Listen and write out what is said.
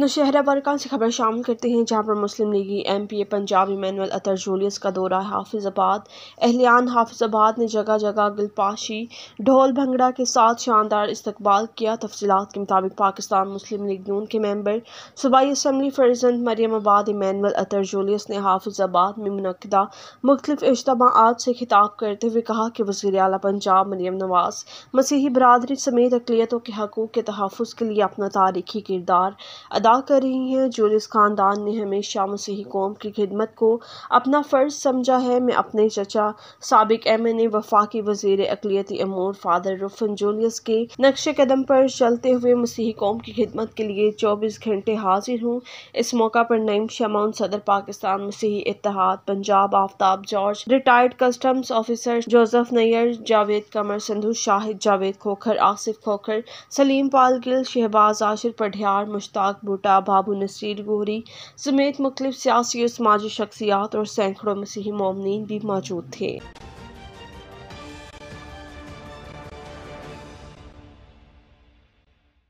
नौशहरा बरकान से खबर शामिल करते हैं जहां पर मुस्लिम लीगी M P A Punjab Emmanuel Athar Julius का दौरा हाफिजाबाद अहलियान हाफिजाबाद ने जगह जगह गिलपाशी ढोल भंगड़ा के साथ शानदार इस्तबाल किया तफसीत के मुताबिक पाकिस्तान मुस्लिम लीग नून के मेम्बर सूबाई असम्बली फर्जंद मरियम आबाद इमैनुअल अतर जूलियस ने हाफिजाबाद में मनदा मुख्तफ इजतमात से खिताब करते हुए कहा कि वजी अली पंजाब मरियम नवाज मसीही बरदरी समेत अकलीतों के हकूक़ के तहफ़ के लिए अपना तारीखी किरदार अदा कर रही हैं जो इस ख़ानदान ने हमेशा मसीह कौम की खिदमत को अपना फ़र्ज समझा है मैं अपने चचा सबक एम एन ए वफाकी वजीर अकलीती अमूर फादर रुफन जोलियस के नक्श कदम पर चलते हुए मसीह कौम की खिदमत के लिए चौबीस घंटे हाजिर हूँ इस मौका पर नईम शमाउन सदर Pakistan Masihi Ittehad Punjab Aftab George retired customs officer Joseph Nayyar Javed Qamar Sandhu Shahid Javed Khokhar Asif Khokhar Saleem Paul Gill Shahbaz Ashir Padhiyar Mushtaq Bhutta Babu Naseer Gori समेत मुख्तु सियासी और समाजी शख्सियात और सैकड़ों मसीही ममनिन भी मौजूद थे